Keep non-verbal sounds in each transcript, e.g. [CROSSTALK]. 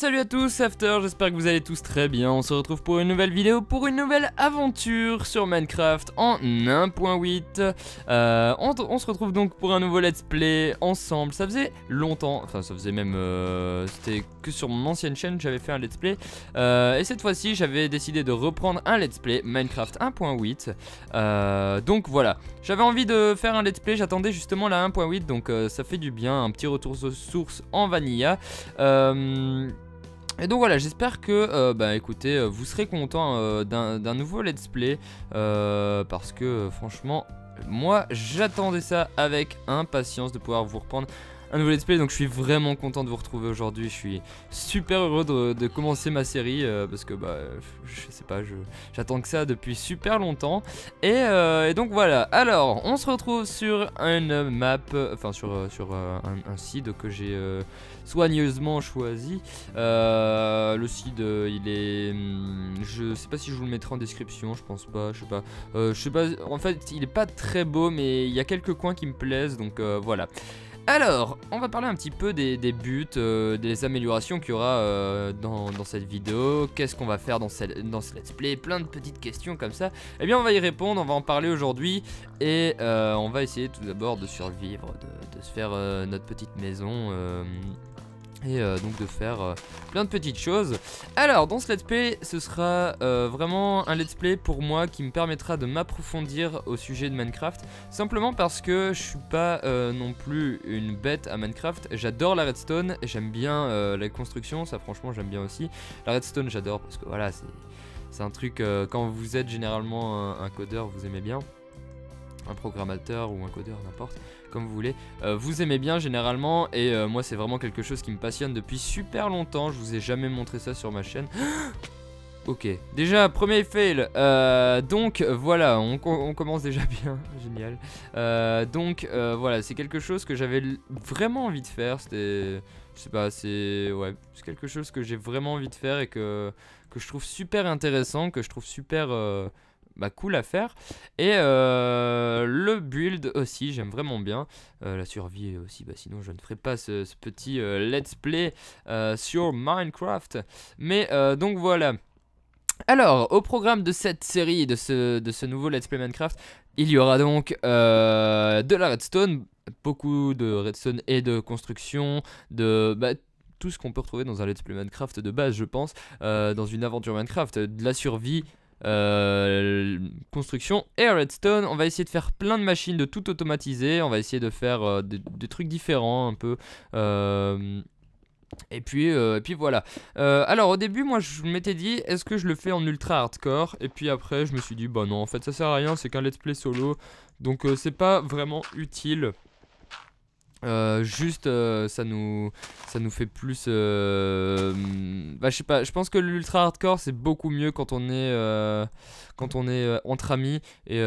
salut à tous, After, j'espère que vous allez tous très bien. On se retrouve pour une nouvelle vidéo, pour une nouvelle aventure sur Minecraft en 1.8. Euh, on, se retrouve donc pour un nouveau let's play ensemble. Ça faisait longtemps, enfin ça faisait même... Euh, c'était que sur mon ancienne chaîne, j'avais fait un let's play. Euh, et cette fois-ci, j'avais décidé de reprendre un let's play Minecraft 1.8. donc voilà, j'avais envie de faire un let's play, j'attendais justement la 1.8, donc ça fait du bien, un petit retour aux sources en vanilla. Euh, et donc voilà, j'espère que, euh, bah, écoutez, euh, vous serez content euh, d'un nouveau let's play, parce que franchement, moi j'attendais ça avec impatience de pouvoir vous reprendre un nouveau let's Donc je suis vraiment content de vous retrouver aujourd'hui. Je suis super heureux de, commencer ma série euh, parce que bah je sais pas, j'attends que ça depuis super longtemps. Euh, et, donc voilà. Alors on se retrouve sur une map, enfin sur euh, sur un, un seed que j'ai soigneusement choisi. le seed il est, hmm, je sais pas si je vous le mettrai en description. Je pense pas. Je sais pas. je sais pas. En fait il est pas très beau mais il y a quelques coins qui me plaisent donc voilà. Alors, on va parler un petit peu des, buts, euh, des améliorations qu'il y aura euh, dans, cette vidéo, qu'est-ce qu'on va faire dans, cette, dans ce let's play, plein de petites questions comme ça. Eh bien, on va y répondre, on va en parler aujourd'hui et euh, on va essayer tout d'abord de survivre, de, de se faire notre petite maison et euh, donc de faire euh, plein de petites choses. Alors dans ce let's play, ce sera euh, vraiment un let's play pour moi qui me permettra de m'approfondir au sujet de Minecraft, simplement parce que je suis pas non plus une bête à Minecraft, j'adore la redstone, j'aime bien la construction, ça franchement j'aime bien aussi. La redstone j'adore parce que voilà, c'est un truc, quand vous êtes généralement un, un codeur, vous aimez bien un programmateur ou un codeur, n'importe, comme vous voulez, euh, vous aimez bien généralement. Et euh, moi, c'est vraiment quelque chose qui me passionne depuis super longtemps. Je vous ai jamais montré ça sur ma chaîne. [GASPS] Ok, déjà premier fail, euh, donc voilà, on, commence déjà bien, [LAUGHS] génial. donc voilà, c'est quelque chose que j'avais vraiment envie de faire, c'était, je sais pas, c'est ouais, c'est quelque chose que j'ai vraiment envie de faire et que, que je trouve super intéressant, que je trouve super bah, cool à faire. Et euh, le build aussi, j'aime vraiment bien. Euh, la survie aussi, bah, sinon je ne ferai pas ce, petit euh, let's play sur Minecraft. Mais donc voilà. Alors, au programme de cette série, de ce, de ce nouveau Let's Play Minecraft, il y aura donc de la redstone, beaucoup de redstone et de construction, de... Bah, tout ce qu'on peut retrouver dans un Let's Play Minecraft de base, je pense, dans une aventure Minecraft, de la survie, euh, construction et redstone. On va essayer de faire plein de machines, de tout automatiser. On va essayer de faire euh, des, trucs différents un peu. Euh, et puis, puis voilà. alors au début, moi je m'étais dit, est-ce que je le fais en ultra hardcore Et puis après, je me suis dit, bah non, en fait ça sert à rien, c'est qu'un let's play solo. Donc c'est pas vraiment utile. Euh, juste euh, ça nous ça nous fait plus euh, bah je sais pas je pense que l'ultra hardcore c'est beaucoup mieux quand on est quand on est entre amis et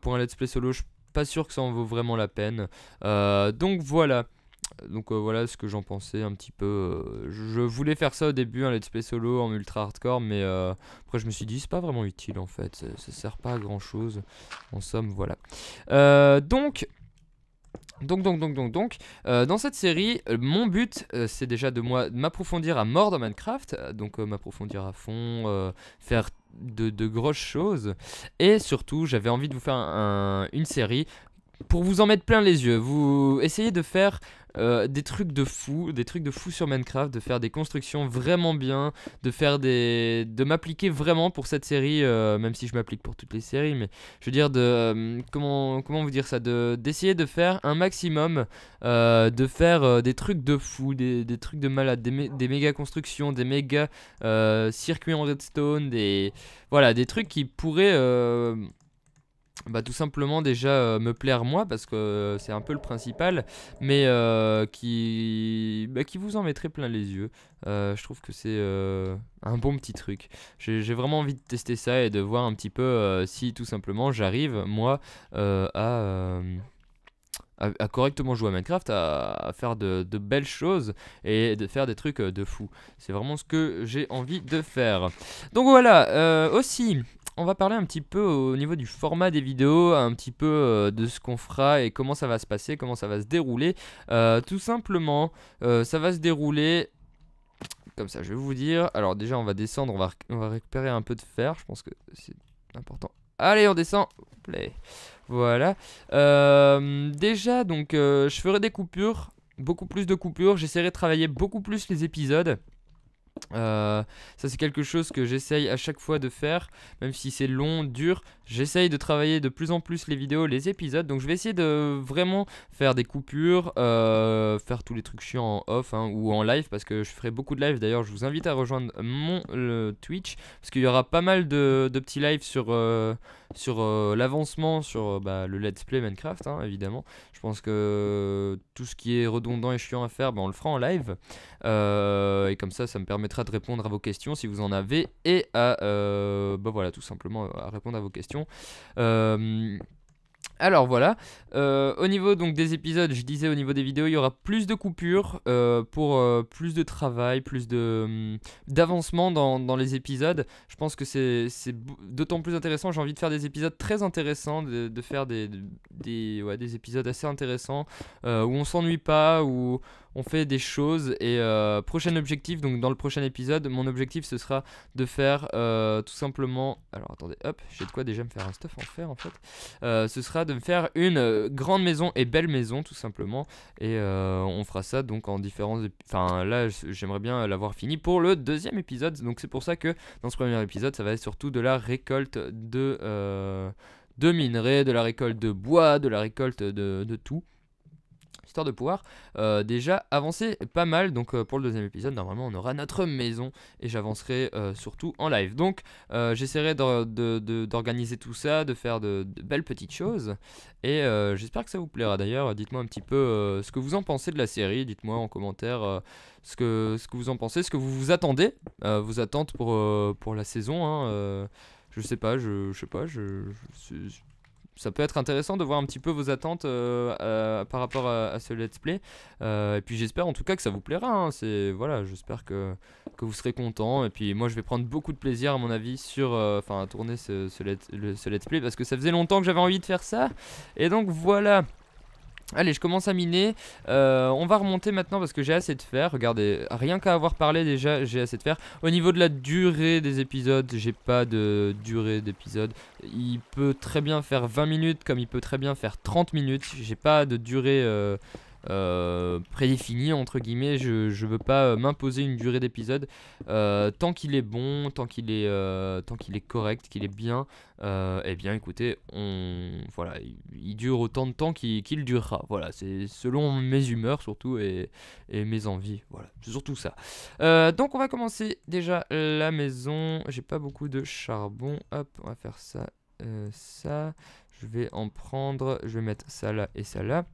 pour un let's play solo je suis pas sûr que ça en vaut vraiment la peine donc voilà donc voilà ce que j'en pensais un petit peu. je voulais faire ça au début, un let's play solo en ultra hardcore, mais après je me suis dit c'est pas vraiment utile en fait, ça, ça, sert pas à grand chose. En somme, voilà. donc donc, donc, donc, donc, donc, euh, dans cette série, euh, mon but, euh, c'est déjà de moi m'approfondir à mort dans Minecraft, donc m'approfondir à fond, faire de, grosses choses, et surtout, j'avais envie de vous faire une série pour vous en mettre plein les yeux. Vous essayez de faire euh, des trucs de fou, des trucs de fou sur Minecraft, de faire des constructions vraiment bien, de faire des, de m'appliquer vraiment pour cette série, euh, même si je m'applique pour toutes les séries, mais je veux dire de euh, comment comment vous dire ça, de d'essayer de faire un maximum, de faire des trucs de fou, des, trucs de malade, des, des, méga constructions, des méga circuits en redstone, des voilà des trucs qui pourraient bah, tout simplement déjà euh, me plaire moi parce que euh, c'est un peu le principal mais euh, qui bah, qui vous en mettrait plein les yeux je trouve que c'est un bon petit truc j'ai vraiment envie de tester ça et de voir un petit peu si tout simplement j'arrive moi à à, correctement jouer à Minecraft, à, faire de, belles choses et de faire des trucs euh, de fou. C'est vraiment ce que j'ai envie de faire. Donc voilà, euh, aussi, on va parler un petit peu au niveau du format des vidéos, un petit peu euh, de ce qu'on fera et comment ça va se passer, comment ça va se dérouler. tout simplement, ça va se dérouler comme ça, je vais vous dire. Alors déjà, on va descendre, on va récupérer un peu de fer, je pense que c'est important. Allez, on descend. Voilà. Euh, déjà, donc, euh, je ferai des coupures. Beaucoup plus de coupures. J'essaierai de travailler beaucoup plus les épisodes. Euh, ça c'est quelque chose que j'essaye à chaque fois de faire, même si c'est long, dur, J'essaye de travailler de plus en plus les vidéos, les épisodes, donc je vais essayer de vraiment faire des coupures, euh, faire tous les trucs chiants en off hein, ou en live, parce que je ferai beaucoup de live. D'ailleurs, je vous invite à rejoindre mon Twitch, parce qu'il y aura pas mal de, petits lives sur, euh, sur euh, l'avancement, sur bah, le let's play Minecraft, hein, évidemment. Je pense que tout ce qui est redondant et chiant à faire, bah, on le fera en live. et comme ça, ça me permettra de répondre à vos questions si vous en avez, et à, bah, voilà, tout simplement à répondre à vos questions. Euh, alors voilà, euh, au niveau donc des épisodes, je disais au niveau des vidéos, il y aura plus de coupures euh, pour plus de travail, plus de hum, d'avancement dans, dans, les épisodes. Je pense que c'est d'autant plus intéressant, j'ai envie de faire des épisodes très intéressants, de, faire des, des, des, épisodes assez intéressants, où on s'ennuie pas, où on fait des choses et euh, prochain objectif, donc dans le prochain épisode, mon objectif ce sera de faire euh, tout simplement, alors attendez, hop, j'ai de quoi déjà me faire un stuff en fer en fait, euh, ce sera de me faire une grande maison et belle maison tout simplement et on fera ça donc en différents, enfin là j'aimerais bien l'avoir fini pour le deuxième épisode, donc c'est pour ça que dans ce premier épisode ça va être surtout de la récolte de minerais, de la récolte de bois, de la récolte de, de tout de pouvoir euh, déjà avancer pas mal. Donc euh, pour le deuxième épisode, normalement on aura notre maison et j'avancerai euh, surtout en live. Donc j'essaierai d'organiser tout ça, de faire de, belles petites choses et j'espère que ça vous plaira. D'ailleurs, dites-moi un petit peu ce que vous en pensez de la série, dites-moi en commentaire ce, que, ce que vous en pensez, ce que vous vous attendez, vos attentes pour, pour la saison. Hein, je sais pas, je, sais pas, je ça peut être intéressant de voir un petit peu vos attentes euh, euh, par rapport à, ce let's play. Euh, et puis j'espère en tout cas que ça vous plaira. Hein. C'est voilà, j'espère que, que vous serez content. Et puis moi je vais prendre beaucoup de plaisir à mon avis sur enfin tourner ce let's play parce que ça faisait longtemps que j'avais envie de faire ça. Et donc voilà. Allez, je commence à miner. Euh, on va remonter maintenant parce que j'ai assez de fer. Regardez, rien qu'à avoir parlé déjà, j'ai assez de fer. Au niveau de la durée des épisodes, j'ai pas de durée d'épisode. Il peut très bien faire 20 minutes comme il peut très bien faire 30 minutes. J'ai pas de durée... Euh, euh, prédéfini entre guillemets. Je veux pas euh, m'imposer une durée d'épisode. Euh, tant qu'il est bon, tant qu'il est, tant qu'il est correct, qu'il est bien, Et eh bien écoutez, on, voilà, il, dure autant de temps qu'il durera. Voilà, c'est selon mes humeurs surtout et, et mes envies. Voilà, c'est surtout ça. donc on va commencer déjà la maison. J'ai pas beaucoup de charbon. Hop, on va faire ça. ça, je vais en prendre, je vais mettre ça là et ça là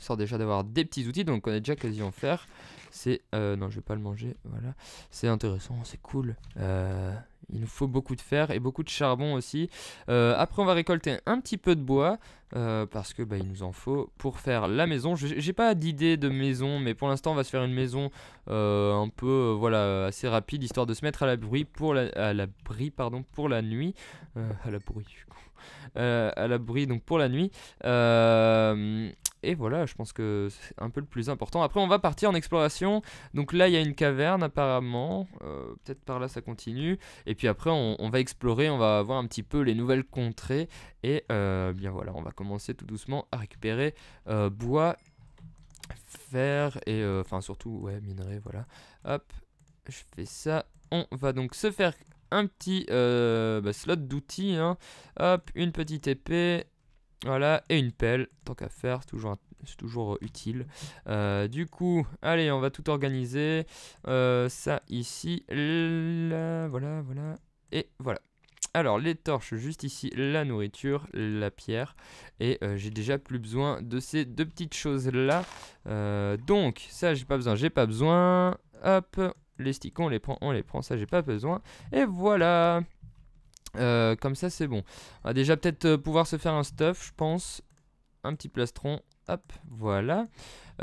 sort déjà d'avoir des petits outils, donc on est déjà quasi en fer. C'est... Euh, non, je vais pas le manger, voilà. C'est intéressant, c'est cool. Euh, il nous faut beaucoup de fer et beaucoup de charbon aussi. Euh, après, on va récolter un petit peu de bois, euh, parce que bah, il nous en faut pour faire la maison. J'ai pas d'idée de maison, mais pour l'instant, on va se faire une maison un peu, voilà, assez rapide, histoire de se mettre à l'abri pour la, à l'abri, pardon, pour la nuit. à l'abri, bruit à l'abri, donc pour la nuit. Euh et voilà, je pense que c'est un peu le plus important. Après, on va partir en exploration. Donc là, il y a une caverne apparemment. Euh, peut-être par là, ça continue. Et puis après, on, va explorer, on va voir un petit peu les nouvelles contrées. Et euh, eh bien voilà, on va commencer tout doucement à récupérer euh, bois, fer et enfin surtout ouais minerais. Voilà. Hop, je fais ça. On va donc se faire un petit bah, slot d'outils. Hein. Hop, une petite épée voilà, et une pelle, tant qu'à faire, c'est toujours, euh, utile. Euh, du coup, allez, on va tout organiser. Euh, ça ici, là, voilà, voilà, et voilà. Alors, les torches juste ici, la nourriture, la pierre. Et j'ai déjà plus besoin de ces deux petites choses-là. donc, ça, j'ai pas besoin, j'ai pas besoin. Hop, les sticks, on les prend, on les prend, ça, j'ai pas besoin. Et voilà euh, comme ça, c'est bon. On va déjà peut-être euh, pouvoir se faire un stuff, je pense. Un petit plastron. Hop, voilà.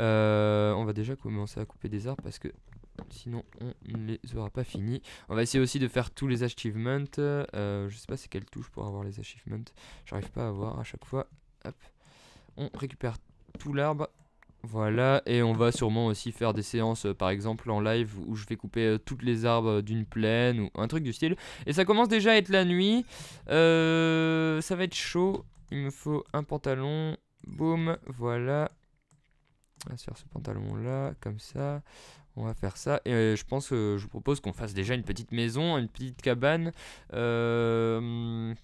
Euh, on va déjà commencer à couper des arbres parce que sinon on ne les aura pas finis. On va essayer aussi de faire tous les achievements. je je sais pas c'est quelle touche pour avoir les achievements. J'arrive pas à voir à chaque fois. Hop. On récupère tout l'arbre voilà, et on va sûrement aussi faire des séances, euh, par exemple en live, où je vais couper euh, toutes les arbres d'une plaine ou un truc du style. Et ça commence déjà à être la nuit. Euh, ça va être chaud. Il me faut un pantalon. Boum, voilà. On va faire ce pantalon-là, comme ça. On va faire ça. Et je pense que je vous propose qu'on fasse déjà une petite maison, une petite cabane. sur une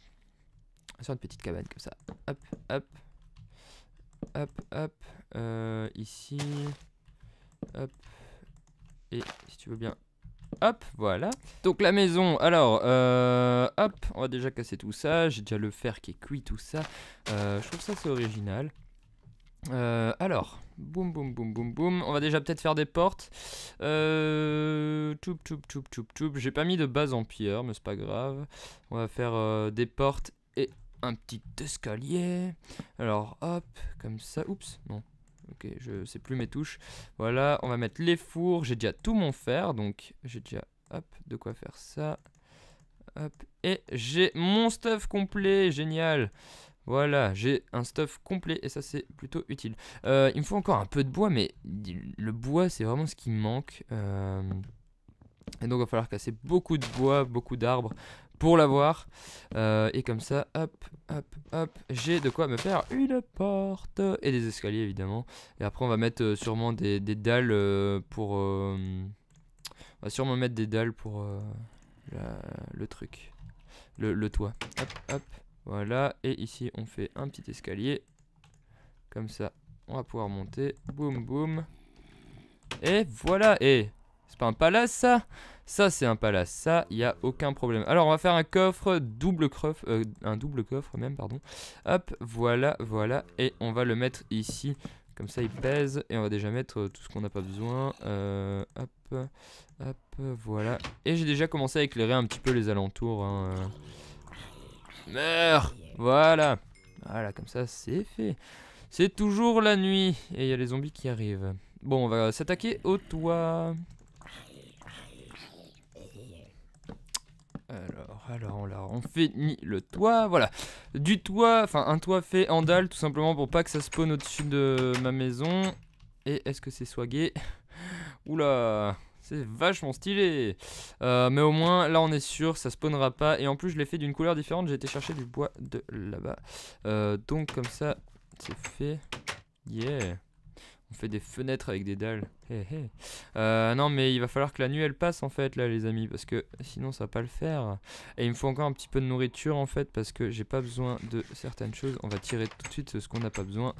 petite cabane, comme ça. Hop, hop. Hop, hop. Euh, ici. Hop. Et si tu veux bien. Hop, voilà. Donc la maison, alors, euh, hop, on va déjà casser tout ça. J'ai déjà le fer qui est cuit, tout ça. Euh, je trouve ça c'est original. Euh, alors, boum, boum, boum, boum, boum. On va déjà peut-être faire des portes. Euh, toup, toup, toup, toup, toup. J'ai pas mis de base en pierre, mais c'est pas grave. On va faire des portes et un petit escalier. Alors, hop, comme ça. Oups, non, Ok, je sais plus mes touches. Voilà, on va mettre les fours. J'ai déjà tout mon fer, donc j'ai déjà hop, de quoi faire ça. Hop, et j'ai mon stuff complet, génial. Voilà, j'ai un stuff complet et ça c'est plutôt utile. Euh, il me faut encore un peu de bois, mais le bois c'est vraiment ce qui me manque. Euh, et donc il va falloir casser beaucoup de bois, beaucoup d'arbres pour l'avoir. Euh, et comme ça, hop, hop, hop, j'ai de quoi me faire une porte et des escaliers évidemment. Et après, on va mettre euh, sûrement des, des dalles euh, pour. on va sûrement mettre des dalles pour le truc, le, le toit. Hop, hop, voilà. Et ici, on fait un petit escalier. Comme ça, on va pouvoir monter. Boum, boum. Et voilà. Et c'est pas un palace, ça Ça, c'est un palace. Ça, il n'y a aucun problème. Alors, on va faire un coffre, double coffre, euh, un double coffre même, pardon. Hop, voilà, voilà. Et on va le mettre ici. Comme ça, il pèse. Et on va déjà mettre euh, tout ce qu'on n'a pas besoin. Euh, hop, hop, voilà. Et j'ai déjà commencé à éclairer un petit peu les alentours. Hein, Meurs Voilà Voilà, comme ça, c'est fait. C'est toujours la nuit. Et il y a les zombies qui arrivent. Bon, on va s'attaquer au toit. Alors, alors on, on fait ni le toit, voilà. Du toit, enfin un toit fait en dalle tout simplement pour pas que ça spawn au-dessus de ma maison. Et est-ce que c'est swagué [LAUGHS] Oula, c'est vachement stylé euh, Mais au moins, là on est sûr, ça spawnera pas. Et en plus je l'ai fait d'une couleur différente, j'ai été chercher du bois de là-bas. Euh, donc comme ça, c'est fait. Yeah on fait des fenêtres avec des dalles. Eh, eh. Euh, non, mais il va falloir que la nuit elle passe en fait, là, les amis, parce que sinon ça va pas le faire. Et il me faut encore un petit peu de nourriture en fait, parce que j'ai pas besoin de certaines choses. On va tirer tout de suite ce qu'on n'a pas besoin.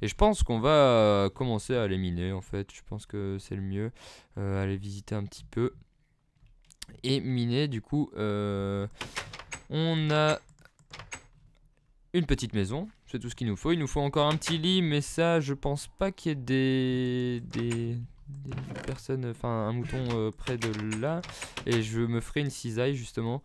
Et je pense qu'on va euh, commencer à les miner en fait. Je pense que c'est le mieux. Euh, aller visiter un petit peu. Et miner, du coup, euh, on a une petite maison c'est tout ce qu'il nous faut. Il nous faut encore un petit lit, mais ça, je pense pas qu'il y ait des... des personnes, enfin un mouton euh, près de là, et je me ferai une cisaille justement.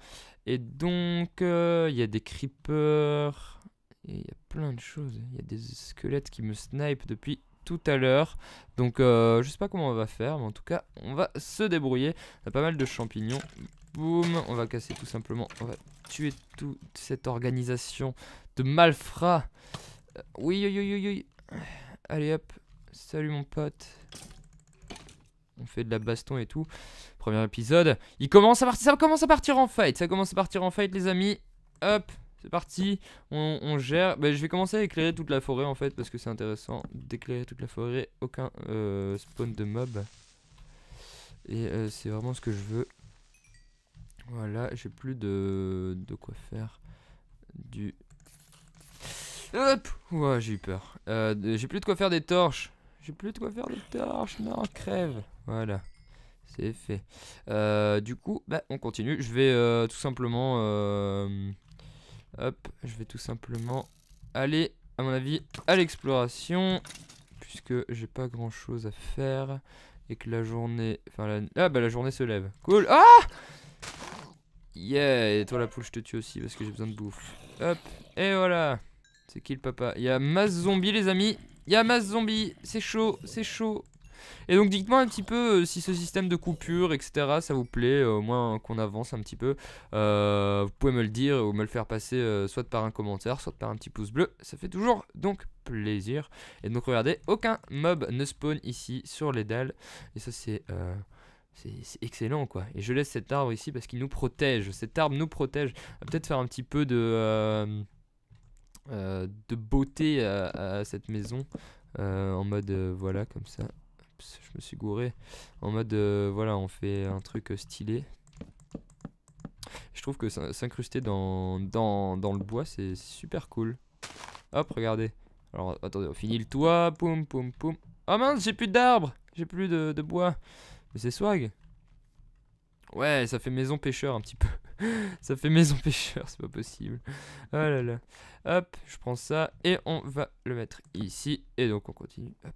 Et donc, euh, il y a des creepers, et il y a plein de choses. Il y a des squelettes qui me snipe depuis tout à l'heure. Donc, je euh, je sais pas comment on va faire, mais en tout cas, on va se débrouiller. y a pas mal de champignons. Boum, on va casser tout simplement, on va tuer toute cette organisation de malfrats. Oui, oui, oui, oui, oui. Allez, hop. Salut, mon pote. On fait de la baston et tout. Premier épisode. Il commence à partir. Ça commence à partir en fight. Ça commence à partir en fight, les amis. Hop. C'est parti, on, gère. Bah, je vais commencer à éclairer toute la forêt en fait parce que c'est intéressant d'éclairer toute la forêt. Aucun euh, spawn de mob. Et euh, c'est vraiment ce que je veux. Voilà, j'ai plus de, de quoi faire du Hop ouais j'ai eu peur. Euh, j'ai plus de quoi faire des torches. J'ai plus de quoi faire des torches. Non, crève. Voilà. C'est fait. Euh, du coup, bah, on continue. Je vais euh, tout simplement... Hop, je vais tout simplement aller, à mon avis, à l'exploration. Puisque j'ai pas grand-chose à faire. Et que la journée... Enfin, la... Ah, bah la journée se lève. Cool. Ah Yeah Et toi, la poule, je te tue aussi parce que j'ai besoin de bouffe. Hop Et voilà c'est qui le papa Il y a masse zombie, les amis. Il y a masse zombie. C'est chaud, c'est chaud. Et donc dites-moi un petit peu euh, si ce système de coupure, etc., ça vous plaît, euh, au moins qu'on avance un petit peu. Euh, vous pouvez me le dire ou me le faire passer soit par un commentaire, soit par un petit pouce bleu. Ça fait toujours donc plaisir. Et donc regardez, aucun mob ne spawn ici sur les dalles. Et ça c'est... C'est excellent quoi. Et je laisse cet arbre ici parce qu'il nous protège. Cet arbre nous protège. Peut-être faire un petit peu de... Euh, de beauté à, cette maison. Euh, en mode, euh, voilà, comme ça. je me suis gouré. En mode, voilà, on fait un truc stylé. Je trouve que s'incruster dans, dans, dans le bois, c'est super cool. Hop, regardez. Alors, attendez, on finit le toit. Poum, poum, poum. Oh mince, j'ai plus d'arbres. J'ai plus de, bois. Mais c'est swag. Ouais, ça fait maison pêcheur un petit peu. [LAUGHS] ça fait maison pêcheur, c'est pas possible. Oh là là. Hop, je prends ça et on va le mettre ici. Et donc on continue. Hop,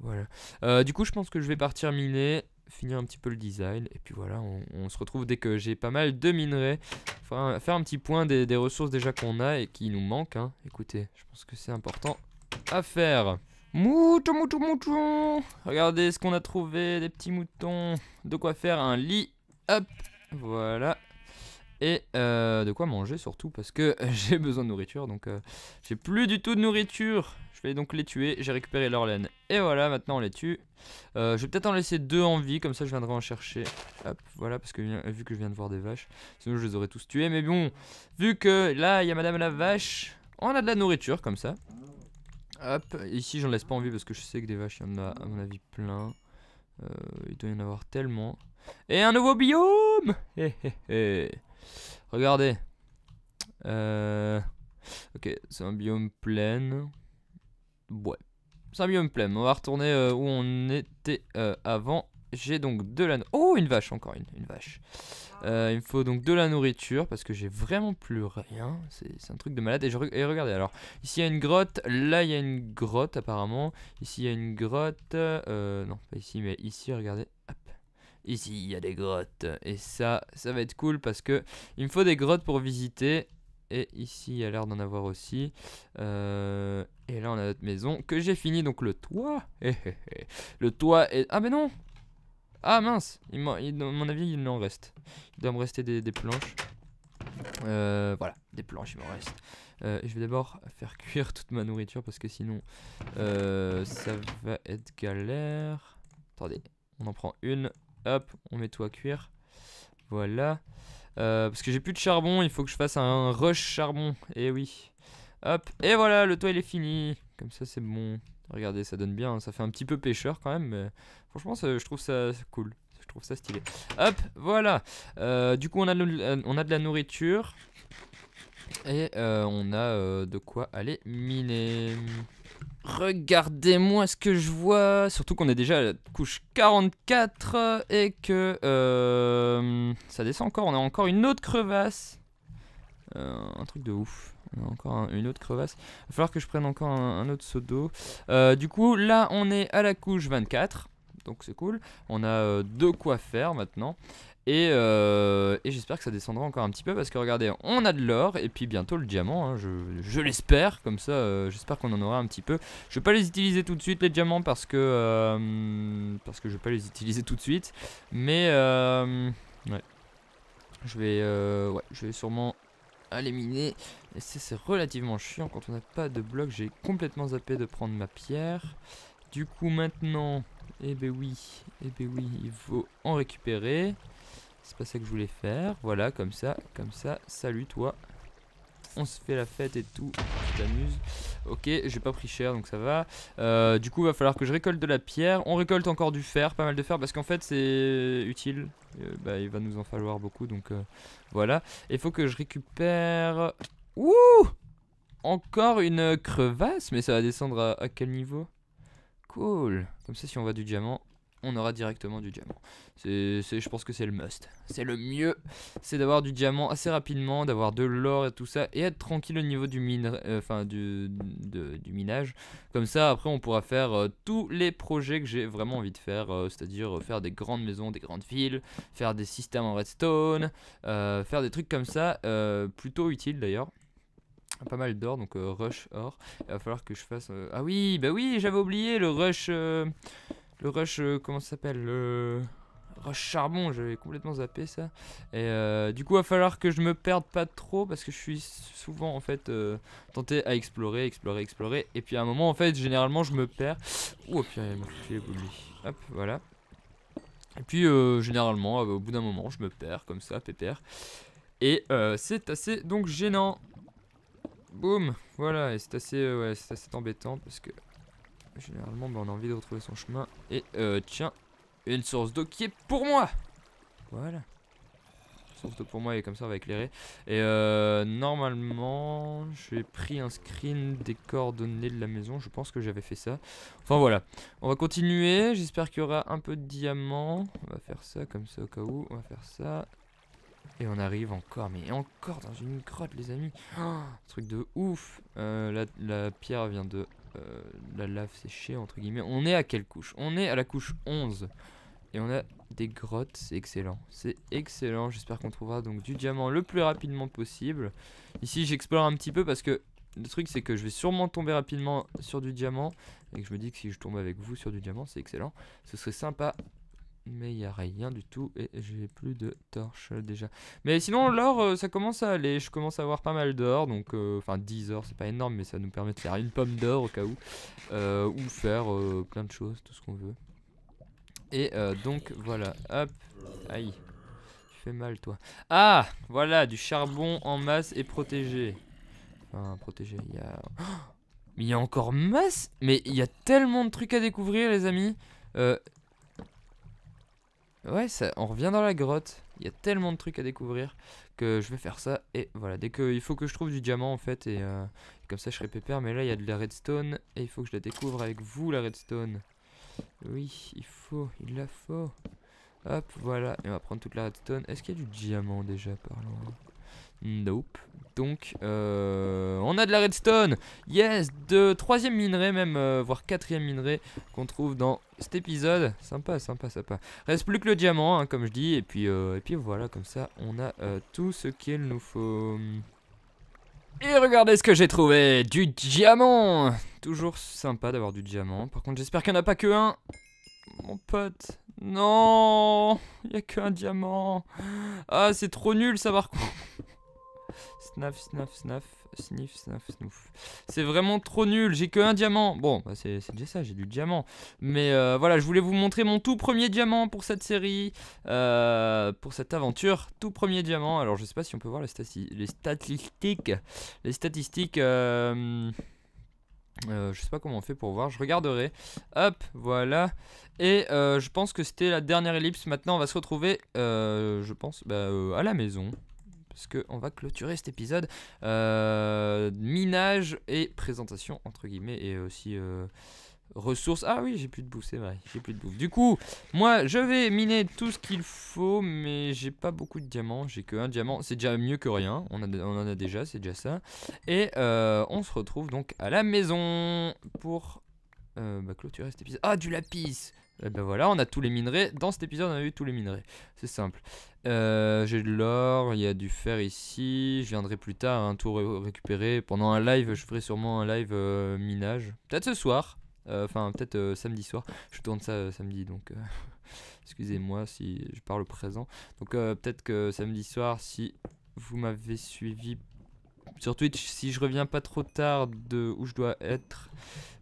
voilà. Euh, du coup, je pense que je vais partir miner, finir un petit peu le design. Et puis voilà, on, se retrouve dès que j'ai pas mal de minerais. Faire un, petit point des, ressources déjà qu'on a et qui nous manquent. Hein. Écoutez, je pense que c'est important à faire. Mouton, mouton, mouton Regardez ce qu'on a trouvé, des petits moutons. De quoi faire un lit. Hop, voilà et euh, de quoi manger surtout parce que euh, [LAUGHS] j'ai besoin de nourriture donc euh, j'ai plus du tout de nourriture je vais donc les tuer j'ai récupéré leur laine et voilà maintenant on les tue je vais peut-être en laisser deux en vie comme ça je viendrai en chercher hop voilà parce que vu que je viens de voir des vaches sinon je les aurais tous tués mais bon vu que là il y a madame la vache on a de la nourriture comme ça hop ici j'en laisse pas en vie parce que je sais que des vaches il y en a à mon avis plein il doit y en avoir tellement et un nouveau biome Hé hé hé Regardez. Euh, ok, c'est un biome plein. Ouais. C'est un biome plein. On va retourner euh, où on était euh, avant. J'ai donc de la... Oh, une vache, encore une, vache. il me faut donc de la nourriture parce que j'ai vraiment plus rien. C'est un truc de malade. Et, regardez, alors, ici il y a une grotte. Là, il y a une grotte apparemment. Ici, il y a une grotte. non, pas ici, mais ici, regardez. Ici, il y a des grottes. Et ça, ça va être cool parce que il me faut des grottes pour visiter. Et ici, il y a l'air d'en avoir aussi. Euh, et là, on a notre maison que j'ai fini. Donc, le toit. Eh, eh, eh. le toit est... Ah, mais non Ah, mince il, À mon avis, il en reste. Il doit me rester des, planches. Euh, voilà, des planches, il m'en reste. Euh, je vais d'abord faire [LAUGHS] cuire toute ma nourriture parce que sinon, ça va être galère. Attendez, on en prend une. Hop, on met tout à cuire. Voilà. Euh, parce que j'ai plus de charbon, il faut que je fasse un rush charbon. Et eh oui. Hop, et voilà, le toit il est fini. Comme ça, c'est bon. Regardez, ça donne bien. Hein. Ça fait un petit peu pêcheur quand même, mais franchement, je trouve ça cool. Je trouve ça stylé. Hop, voilà. Euh, du coup, on a, de, euh, on a de la nourriture. Et on a de quoi aller miner. Regardez-moi ce que je vois. Surtout qu'on est déjà à la couche 44 euh, et que euh, ça descend encore. On a encore une autre crevasse. Euh, un truc de ouf. On a encore une autre crevasse. Il va falloir que je prenne encore un, autre seau d'eau. du coup, là, on est à la couche 24. Donc c'est cool. On a de quoi faire maintenant. Euh, et, j'espère que ça descendra encore un petit peu parce que regardez, on a de l'or et puis bientôt le diamant, hein, je, l'espère, comme ça euh, j'espère qu'on en aura un petit peu. Je vais pas les utiliser tout de suite les diamants parce que, euh, parce que je vais pas les utiliser tout de suite, mais ouais. Je vais, je vais sûrement aller miner. Et c'est relativement chiant quand on n'a pas de bloc, j'ai complètement zappé de prendre ma pierre. Du coup maintenant, eh ben oui, eh ben oui, il faut en récupérer. C'est pas ça que je voulais faire. Voilà, comme ça, comme ça. Salut toi. On se fait la fête et tout. Je t'amuse. Ok, j'ai pas pris cher donc ça va. Euh, du coup, va falloir que je récolte de la pierre. On récolte encore du fer, pas mal de fer parce qu'en fait c'est utile. Euh, bah, il va nous en falloir beaucoup donc euh, voilà. Il faut que je récupère. Ouh Encore une crevasse, mais ça va descendre à, à quel niveau Cool. Comme ça, si on va du diamant, on aura directement du diamant. C'est, je pense que c'est le must. C'est le mieux, c'est d'avoir du diamant assez rapidement, d'avoir de l'or et tout ça, et être tranquille au niveau du, mine, euh, du, minage. Comme ça, après, on pourra faire euh, tous les projets que j'ai vraiment envie de faire, euh, c'est-à-dire faire des grandes maisons, des grandes villes, faire des systèmes en redstone, faire des trucs comme ça, plutôt utiles d'ailleurs pas mal d'or, donc rush or. Il va falloir que je fasse... Ah oui, bah oui, j'avais oublié le rush... Le rush, euh, comment ça s'appelle Le rush charbon, j'avais complètement zappé ça. Et euh, du coup, il va falloir que je me perde pas trop parce que je suis souvent en fait euh, tenté à explorer, explorer, explorer. Et puis à un moment, en fait, généralement, je me perds. Ouh, puis il m'a Hop, voilà. Et puis généralement, au bout d'un moment, je me perds comme ça, pépère. Et c'est assez donc gênant. Boum, voilà, et c'est assez, ouais, assez embêtant parce que généralement ben, on a envie de retrouver son chemin. Et euh, tiens, une source d'eau qui est pour moi Voilà. Source d'eau pour moi et comme ça on va éclairer. Et euh, normalement j'ai pris un screen des coordonnées de la maison, je pense que j'avais fait ça. Enfin voilà, on va continuer, j'espère qu'il y aura un peu de diamant On va faire ça comme ça au cas où, on va faire ça. Et on arrive encore, mais encore dans une grotte les amis. Oh, truc de ouf. Euh, la pierre vient de euh, la lave séchée, entre guillemets. On est à quelle couche On est à la couche 11. Et on a des grottes, c'est excellent. C'est excellent, j'espère qu'on trouvera donc du diamant le plus rapidement possible. Ici, j'explore un petit peu parce que le truc, c'est que je vais sûrement tomber rapidement sur du diamant. Et que je me dis que si je tombe avec vous sur du diamant, c'est excellent. Ce serait sympa mais il n'y a rien du tout et j'ai plus de torches déjà. Mais sinon, l'or, euh, ça commence à aller. Je commence à avoir pas mal d'or. Donc, euh, enfin, 10 or, c'est pas énorme, mais ça nous permet de faire une pomme d'or au cas où. Euh, ou faire plein de choses, tout ce qu'on veut. Et donc, voilà. Hop. Aïe. Tu fais mal, toi. Ah Voilà, du charbon en masse et protégé. Enfin, protégé, il y a... [GASPS] mais il y a encore masse Mais il y a tellement de trucs à découvrir, les amis. Euh, Ouais, ça, on revient dans la grotte. Il y a tellement de trucs à découvrir que je vais faire ça. Et voilà, dès que il faut que je trouve du diamant en fait, euh, et, comme ça je serai pépère. Mais là, il y a de la redstone et il faut que je la découvre avec vous, la redstone. Oui, il faut, il la faut. Hop, voilà. Et on va prendre toute la redstone. Est-ce qu'il y a du diamant déjà par là Nope. Donc, euh, on a de la redstone. Yes, de troisième minerai même, euh, voire quatrième minerai qu'on trouve dans cet épisode. Sympa, sympa, sympa. Reste plus que le diamant, hein, comme je dis. Et puis, euh, et puis voilà, comme ça, on a tout ce qu'il nous faut. Et regardez ce que j'ai trouvé Du diamant Toujours sympa d'avoir du diamant. Par contre, j'espère qu'il n'y en a pas que un. Mon pote. Non Il n'y a qu'un diamant. Ah, c'est trop nul ça par c'est vraiment trop nul, j'ai que un diamant. Bon, bah, c'est déjà ça, j'ai du diamant. Mais euh, voilà, je voulais vous montrer mon tout premier diamant pour cette série, euh, pour cette aventure. Tout premier diamant. Alors, je sais pas si on peut voir les, les statistiques. Les statistiques... Euh, je sais pas comment on fait pour voir, je regarderai. Hop, voilà. Et je pense que c'était la dernière ellipse. Maintenant, on va se retrouver, je pense, bah, à la maison parce qu'on va clôturer cet épisode. Euh, minage et présentation, entre guillemets, et aussi euh, ressources. Ah oui, j'ai plus de bouffe, c'est vrai, j'ai plus de bouffe. Du coup, moi, je vais miner tout ce qu'il faut, mais j'ai pas beaucoup de diamants, j'ai que un diamant. C'est déjà mieux que rien, on, en a déjà, c'est déjà ça. Et euh, on se retrouve donc à la maison pour bah, clôturer cet épisode. Ah, du lapis et eh ben voilà, on a tous les minerais. Dans cet épisode, on a eu tous les minerais. C'est simple. Euh, j'ai de l'or, il y a du fer ici. Je viendrai plus tard un hein, tour récupérer. Pendant un live, je ferai sûrement un live euh, minage. Peut-être ce soir. Euh, enfin, peut-être samedi soir. Je tourne ça samedi, donc... [LAUGHS] Excusez-moi si je parle au présent. Donc peut-être que samedi soir, si vous m'avez suivi sur Twitch, si je reviens pas trop tard de où je dois être,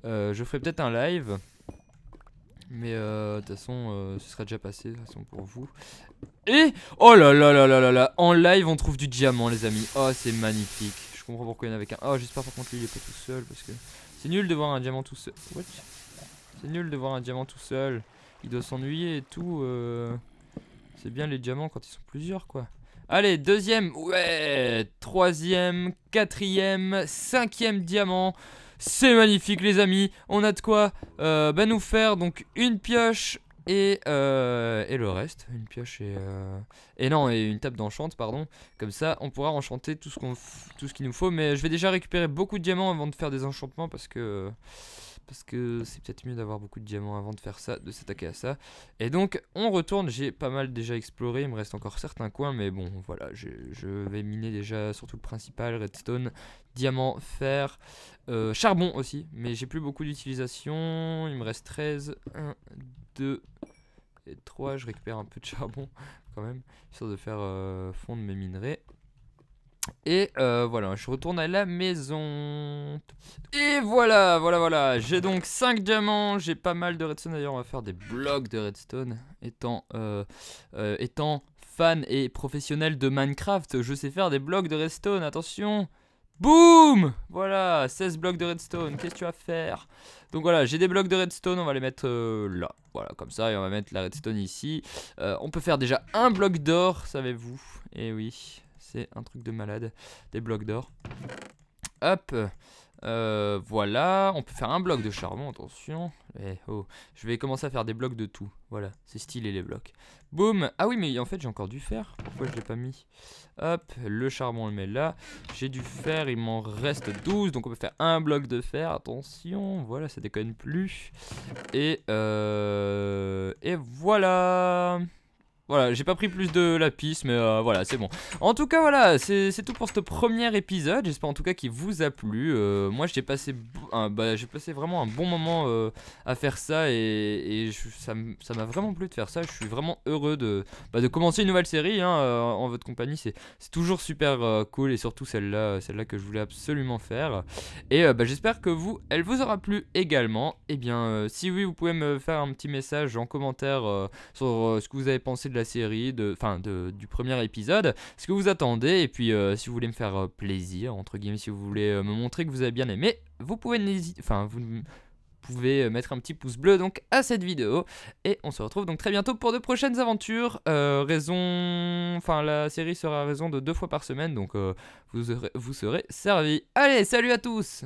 je ferai peut-être un live. Mais euh, de toute façon, euh, ce sera déjà passé de toute façon pour vous. Et oh là là là là là là, en live on trouve du diamant les amis. Oh c'est magnifique. Je comprends pourquoi il y en avait un Oh j'espère par contre lui il est pas tout seul parce que c'est nul de voir un diamant tout seul. C'est nul de voir un diamant tout seul. Il doit s'ennuyer et tout. Euh. C'est bien les diamants quand ils sont plusieurs quoi. Allez, deuxième, ouais, troisième, quatrième, cinquième diamant. C'est magnifique les amis, on a de quoi euh, bah, nous faire donc une pioche et, euh, et le reste, une pioche et, euh, et non, et une table d'enchante, pardon. Comme ça, on pourra enchanter tout ce, tout ce qu'il nous faut. Mais je vais déjà récupérer beaucoup de diamants avant de faire des enchantements parce que parce que c'est peut-être mieux d'avoir beaucoup de diamants avant de faire ça, de s'attaquer à ça. Et donc on retourne, j'ai pas mal déjà exploré, il me reste encore certains coins, mais bon voilà, je, vais miner déjà surtout le principal, redstone, diamant, fer, euh, charbon aussi, mais j'ai plus beaucoup d'utilisation, il me reste 13, 1, 2 et 3, je récupère un peu de [LAUGHS] charbon quand même, histoire de faire euh, fondre mes minerais. Et euh, voilà, je retourne à la maison. Et voilà, voilà, voilà. J'ai donc 5 diamants. J'ai pas mal de redstone. D'ailleurs, on va faire des blocs de redstone. Étant, euh, euh, étant fan et professionnel de Minecraft, je sais faire des blocs de redstone. Attention. Boum Voilà, 16 blocs de redstone, qu'est-ce que tu vas faire Donc voilà, j'ai des blocs de redstone, on va les mettre là, voilà, comme ça, et on va mettre la redstone ici. on peut faire déjà un bloc d'or, savez-vous Eh oui, c'est un truc de malade. Des blocs d'or. Hop euh, voilà, on peut faire un bloc de charbon, attention. Eh, oh. Je vais commencer à faire des blocs de tout. Voilà, c'est stylé les blocs. Boum Ah oui, mais en fait j'ai encore du fer. Pourquoi je l'ai pas mis Hop, le charbon on le met là. J'ai du fer, il m'en reste 12, donc on peut faire un bloc de fer. Attention, voilà, ça déconne plus. Et, euh, Et voilà voilà, j'ai pas pris plus de la piste, mais euh, voilà, c'est bon. En tout cas, voilà, c'est tout pour ce premier épisode. J'espère en tout cas qu'il vous a plu. Euh, moi, j'ai passé, bah, j'ai passé vraiment un bon moment euh, à faire ça et, ça m'a vraiment plu de faire ça. Je suis vraiment heureux de, bah, de commencer une nouvelle série hein, en votre compagnie. C'est toujours super cool et surtout celle-là, celle-là que je voulais absolument faire. Et bah, j'espère que vous, elle vous aura plu également. Et eh bien, si oui, vous pouvez me faire un petit message en commentaire sur ce que vous avez pensé de la série, de, fin, du premier épisode, ce que vous attendez, et puis euh, si vous voulez me faire euh, plaisir, entre guillemets, si vous voulez euh, me montrer que vous avez bien aimé, vous pouvez n'hésiter, enfin, vous pouvez mettre un petit pouce bleu donc à cette vidéo et on se retrouve donc très bientôt pour de prochaines aventures raison enfin la série sera raison de deux fois par semaine donc vous, vous serez servi allez salut à tous